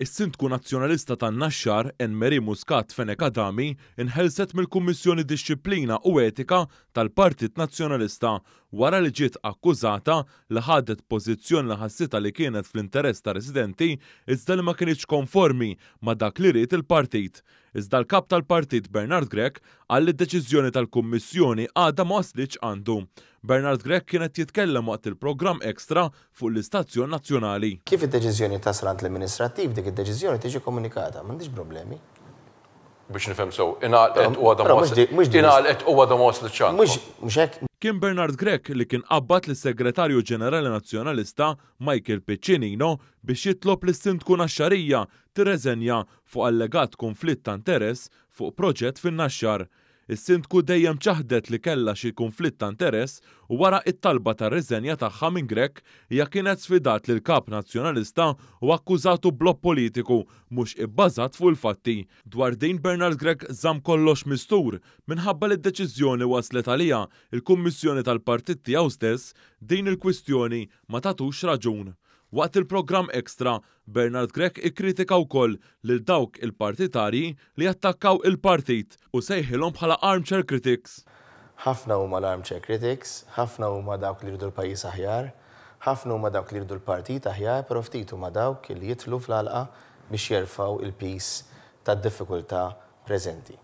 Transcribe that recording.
Is-sindku nazzjonalista tan-naxxar Enmeri Muscat Fenek Adami inħelset mill-Kummissjoni Dixxilplina u Etika tal-Partit Nazzjonalista wara li ġiet akkużata li ħadet pożizzjoni li ħassita li kienet fl-interess ta' residenti iżda li ma kienx konformi ma dak li riet il-partit. Iżda l-kap tal-partit Bernard Grek għall deċiżjoni tal-Kummissjoni għadha ma waslitx għandu. Bernard Grek kienet jitkellem waqt il-programm ekstra fuq l-istazzjon nazzjonali. Kif id-deċiżjoni tas għand l amministrattiv dik id-deċiżjoni tiġi komunikata, m'għandix problemi biex nifhem so, Inaqlet u għadha mos. Inaqlet u għadha mos ċan. Kim Kien Bernard Grek li kien qabbat lis segretarju ġenerali nazzjonalista Michael Piccinino biex jitlob li sindku t tirreżenja fuq allegat konflitt ta' interess fuq proġett fin-naxxar. Is-sindku dejjem ċaħdet li kella xi konflitt ta' interess u wara it-talba ta' riżenja tagħha minn Grek hija kienet sfidat lil kap nazzjonalista u akkużatu blok politiku mhux ibbażat fuq il-fatti. Dwar din Bernard Grek żamm kollox mistur minħabba li d-deċiżjoni waslet għalija il-Kummissjoni tal-Partit tiegħu stess din il-kwistjoni ma tatux raġun. Waqt il-programm ekstra, Bernard Grek ikkritika wkoll lil dawk il-partitarji li attakkaw il-partit u sejħilhom bħala armchair critics. Ħafna huma l-armchair critics, ħafna huma dawk li rridu l-pajjiż aħjar, ħafna huma dawk li rridu l-partit aħjar, però ftit huma dawk li jitlu fl-alqa biex jerfaw il-peace tad-diffikultà preżenti.